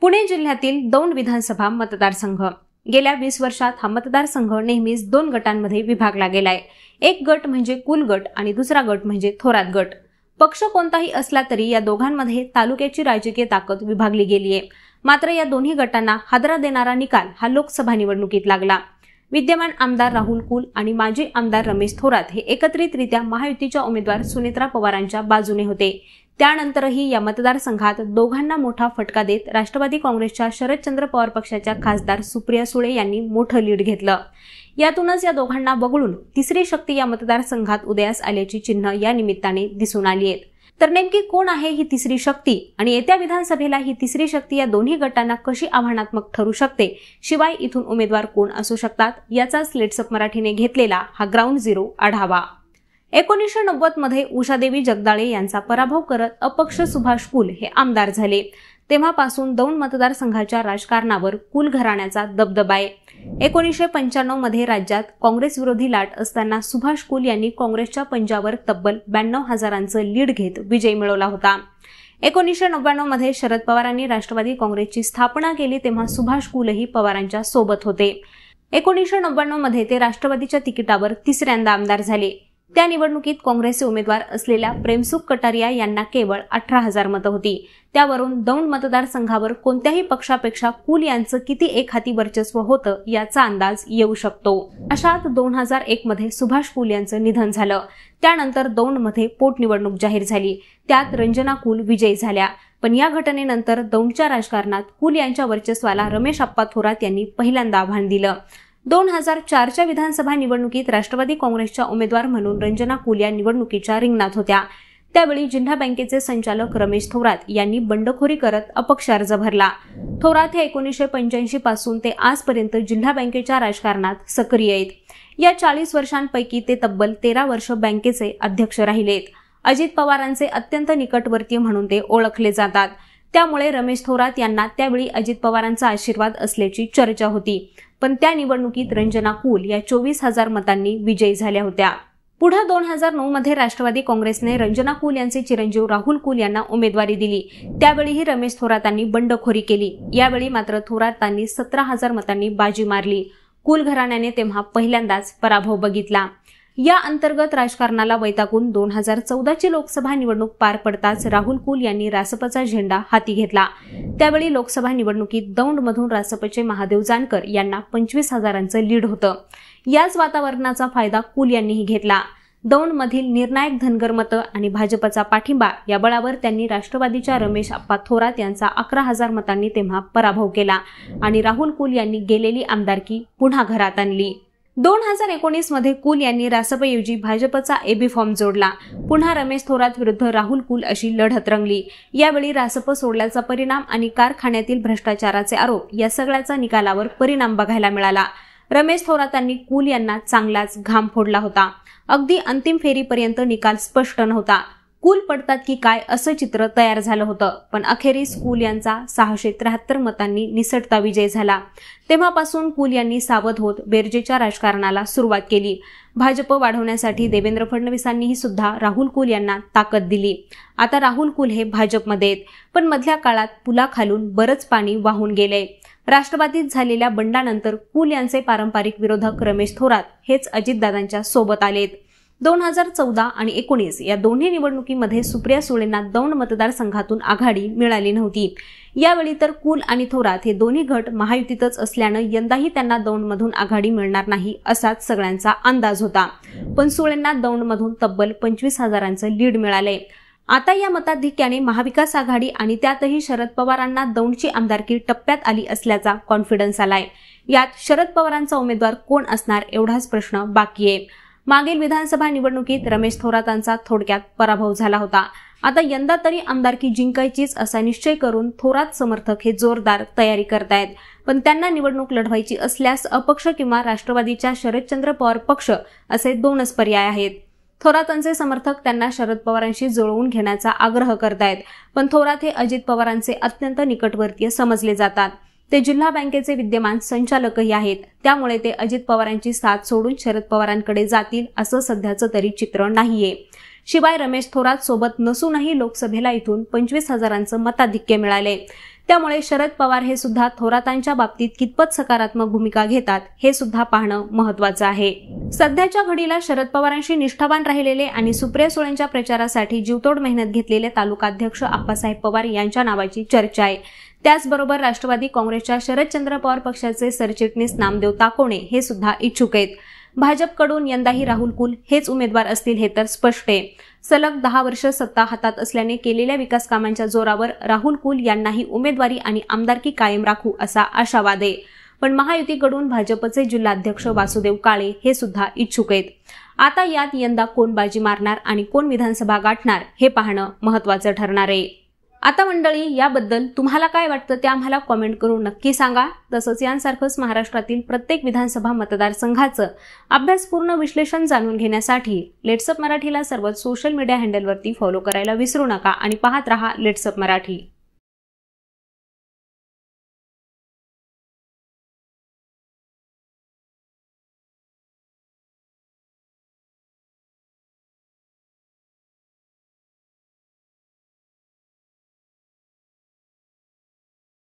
पुणे जिल्ह्यातील दोन विधानसभा मतदारसंघ गेल्या वीस वर्षात हा मतदारसंघ नेहमीच दोन गटांमध्ये विभागला गेलाय एक गट म्हणजे कुल गट आणि दुसरा गट म्हणजे थोरात गट पक्ष कोणताही असला तरी या दोघांमध्ये तालुक्याची राजकीय ताकद विभागली गेली आहे मात्र या दोन्ही गटांना हादरा देणारा निकाल हा लोकसभा निवडणुकीत लागला विद्यमान आमदार राहुल कुल आणि माजी आमदार रमेश थोरात हे एकत्रितरित्या महायुतीच्या उमेदवार सुनेत्रा पवारांच्या बाजूने होते त्यानंतरही या मतदारसंघात दोघांना मोठा फटका देत राष्ट्रवादी काँग्रेसच्या शरदचंद्र पवार पक्षाच्या खासदार सुप्रिया सुळे यांनी मोठं लीड घेतलं यातूनच या दोघांना वगळून तिसरी शक्ती या मतदारसंघात उदयास आल्याची चिन्ह या निमित्ताने दिसून आली आहेत तर नेमकी कोण आहे ही तिसरी शक्ती आणि येत्या विधानसभेला ही तिसरी शक्ती या दोन्ही गटांना कशी आव्हानात्मक ठरू शकते शिवाय इथून उमेदवार कोण असू शकतात याचाच लेट्सअप मराठीने घेतलेला हा ग्राउंड झिरो आढावा एकोणीसशे नव्वद मध्ये उषादेवी जगदाळे यांचा पराभव करत अपक्ष सुभाष कुल हे आमदार झाले तेव्हापासून दोन मतदारसंघाच्या राजकारणावर कुल घराण्याचा दबदबा आहे एकोणीसशे पंच्याण्णव मध्ये राज्यात काँग्रेस विरोधी लाट असताना सुभाष कुल यांनी काँग्रेसच्या पंजावर तब्बल ब्याण्णव हजारांचं लीड घेत विजय मिळवला होता एकोणीसशे नव्याण्णव मध्ये शरद पवारांनी राष्ट्रवादी काँग्रेसची स्थापना केली तेव्हा सुभाष कुलही पवारांच्या सोबत होते एकोणीसशे नव्याण्णव मध्ये ते राष्ट्रवादीच्या तिकिटावर तिसऱ्यांदा आमदार झाले त्या निवडणुकीत काँग्रेसचे उमेदवार असलेल्या प्रेमसुख कटारिया यांना केवळ अठरा हजार मतं होती त्यावरून दौंड मतदारसंघावर कोणत्याही पक्षापेक्षा कुल यांचं किती एक हाती वर्चस्व होतं याचा अंदाज येऊ शकतो अशात दोन हजार एक मध्ये सुभाष कुल यांचं निधन झालं त्यानंतर दौंडमध्ये पोटनिवडणूक जाहीर झाली त्यात रंजना कुल विजयी झाल्या पण या घटनेनंतर दौंडच्या राजकारणात कुल यांच्या वर्चस्वाला रमेश आप्पा थोरात यांनी पहिल्यांदा आव्हान दिलं दोन हजार चारच्या विधानसभा निवडणुकीत राष्ट्रवादी काँग्रेसच्या उमेदवार म्हणून रंजना कुल या निवडणुकीच्या रिंगणात होत्या त्यावेळी जिल्हा बँकेचे संचालक रमेश थोरात यांनी बंडखोरी करत अपक्ष अर्ज भरला थोरात हे एकोणीसशे पंच्याऐंशी पासून ते आजपर्यंत जिल्हा बँकेच्या राजकारणात सक्रिय आहेत या चाळीस वर्षांपैकी ते तब्बल तेरा वर्ष बँकेचे अध्यक्ष राहिलेत अजित पवारांचे अत्यंत निकटवर्तीय म्हणून ते ओळखले जातात त्यामुळे रमेश थोरात यांना त्यावेळी अजित पवारांचा आशीर्वाद असल्याची चर्चा होती पण त्या निवडणुकीत रंजना कुल या चोवीस हजार मतांनी विजयी झाल्या होत्या पुढे दोन हजार नऊ मध्ये राष्ट्रवादी काँग्रेसने रंजना कुल यांचे चिरंजीव राहुल कुल यांना उमेदवारी दिली त्यावेळीही रमेश थोरातांनी बंडखोरी केली यावेळी मात्र थोरातांनी सतरा हजार मतांनी बाजी मारली कुल घराण्याने तेव्हा पहिल्यांदाच पराभव बघितला या अंतर्गत राजकारणाला वैतागून दोन हजार चौदाची लोकसभा निवडणूक पार पडताच राहुल कुल यांनी रासपचा झेंडा हाती घेतला त्यावेळी लोकसभा निवडणुकीत दौंडमधून रासपचे महादेव जानकर यांना पंचवीस हजारांचं लीड होतं याच वातावरणाचा फायदा कुल यांनीही घेतला दौंडमधील निर्णायक धनगर मतं आणि भाजपचा पाठिंबा या बळावर त्यांनी राष्ट्रवादीच्या रमेश अप्पा थोरात यांचा अकरा हजार मतांनी तेव्हा पराभव केला आणि राहुल कुल यांनी गेलेली आमदारकी पुन्हा घरात आणली दोन हजार एकोणीस मध्ये कुल यांनी रासपऐवजी भाजपचा एबी फॉर्म जोडला पुन्हा रमेश थोरात विरुद्ध राहुल कुल अशी लढत रंगली यावेळी रासप सोडल्याचा परिणाम आणि कारखान्यातील भ्रष्टाचाराचे आरोप या सगळ्याचा निकालावर परिणाम बघायला मिळाला रमेश थोरातांनी कुल यांना चांगलाच घाम फोडला होता अगदी अंतिम फेरीपर्यंत निकाल स्पष्ट नव्हता कुल पडतात की काय असं चित्र तयार झालं होतं पण अखेरीस कुल यांचा सहाशे त्र्याहत्तर मतांनी निसटता विजय झाला तेव्हापासून कुल यांनी सावध होत बेरजेच्या राजकारणाला सुरुवात केली भाजप वाढवण्यासाठी देवेंद्र फडणवीसांनीही सुद्धा राहुल कुल यांना ताकद दिली आता राहुल कुल हे भाजपमध्ये आहेत पण मधल्या काळात पुलाखालून बरंच पाणी वाहून गेले राष्ट्रवादीत झालेल्या बंडानंतर कुल यांचे पारंपरिक विरोधक रमेश थोरात हेच अजितदादांच्या सोबत आलेत दोन हजार चौदा आणि एकोणीस या दोन्ही निवडणुकीमध्ये सुप्रिया सुळेंना दौंड मतदारसंघातून आघाडी मिळाली नव्हती यावेळी तर कुल आणि थोरात हे दोन्ही गट महायुतीतच असल्यानं यंदाही त्यांना दौंडमधून आघाडी मिळणार नाही असाच सगळ्यांचा अंदाज होता पण सुळेंना दौंडमधून तब्बल पंचवीस हजारांचं लीड मिळालंय आता या मताधिक्याने महाविकास आघाडी आणि त्यातही शरद पवारांना दौंडची आमदारकी टप्प्यात आली असल्याचा कॉन्फिडन्स आलाय यात शरद पवारांचा उमेदवार कोण असणार एवढाच प्रश्न बाकी आहे मागील विधानसभा निवडणुकीत रमेश थोरातांचा थोडक्यात पराभव झाला होता आता यंदा तरी आमदारकी जिंकायचीच असा निश्चय करून थोरात समर्थक हे जोरदार तयारी करतायत पण त्यांना निवडणूक लढवायची असल्यास अपक्ष किंवा राष्ट्रवादीच्या शरदचंद्र पवार पक्ष असे दोनच पर्याय आहेत थोरातांचे समर्थक त्यांना शरद पवारांशी जुळवून घेण्याचा आग्रह करतायत पण थोरात हे अजित पवारांचे अत्यंत निकटवर्तीय समजले जातात ते जिल्हा बँकेचे विद्यमान संचालकही आहेत त्यामुळे ते अजित पवारांची साथ सोडून शरद पवारांकडे जातील असं सध्याचं तरी चित्र नाहीये शिवाय रमेश थोरात सोबत नसूनही लोकसभेला इथून पंचवीस हजारांचं मताधिक्य मिळाले त्यामुळे शरद पवार हे सुद्धा थोरातांच्या बाबतीत कितपत सकारात्मक भूमिका घेतात हे सुद्धा पाहणं महत्वाचं आहे सध्याच्या घडीला शरद पवारांशी निष्ठावान राहिलेले आणि सुप्रिया सुळेंच्या प्रचारासाठी जीवतोड मेहनत घेतलेले तालुकाध्यक्ष आप्पासाहेब पवार यांच्या नावाची चर्चा आहे त्याचबरोबर राष्ट्रवादी काँग्रेसच्या शरदचंद्र पवार पक्षाचे सरचिटणीस नामदेव ताकोणे हे सुद्धा इच्छुक आहेत भाजपकडून यंदाही राहुल कुल हेच उमेदवार असतील हे तर स्पष्ट आहे सलग दहा वर्ष सत्ता हातात असल्याने केलेल्या विकास कामांच्या जोरावर राहुल कुल यांनाही उमेदवारी आणि आमदारकी कायम राखू असा आशावाद आहे पण महायुतीकडून भाजपचे जिल्हाध्यक्ष वासुदेव काळे हे सुद्धा इच्छुक आहेत आता यात यंदा कोण बाजी मारणार आणि कोण विधानसभा गाठणार हे पाहणं महत्वाचं ठरणार आहे आता मंडळी याबद्दल तुम्हाला काय वाटतं ते आम्हाला कॉमेंट करून नक्की सांगा तसंच यांसारखंच महाराष्ट्रातील प्रत्येक विधानसभा मतदारसंघाचं अभ्यासपूर्ण विश्लेषण जाणून घेण्यासाठी लेट्सअप मराठीला सर्व सोशल मीडिया हँडलवरती फॉलो करायला विसरू नका आणि पाहत रहा लेट्सअप मराठी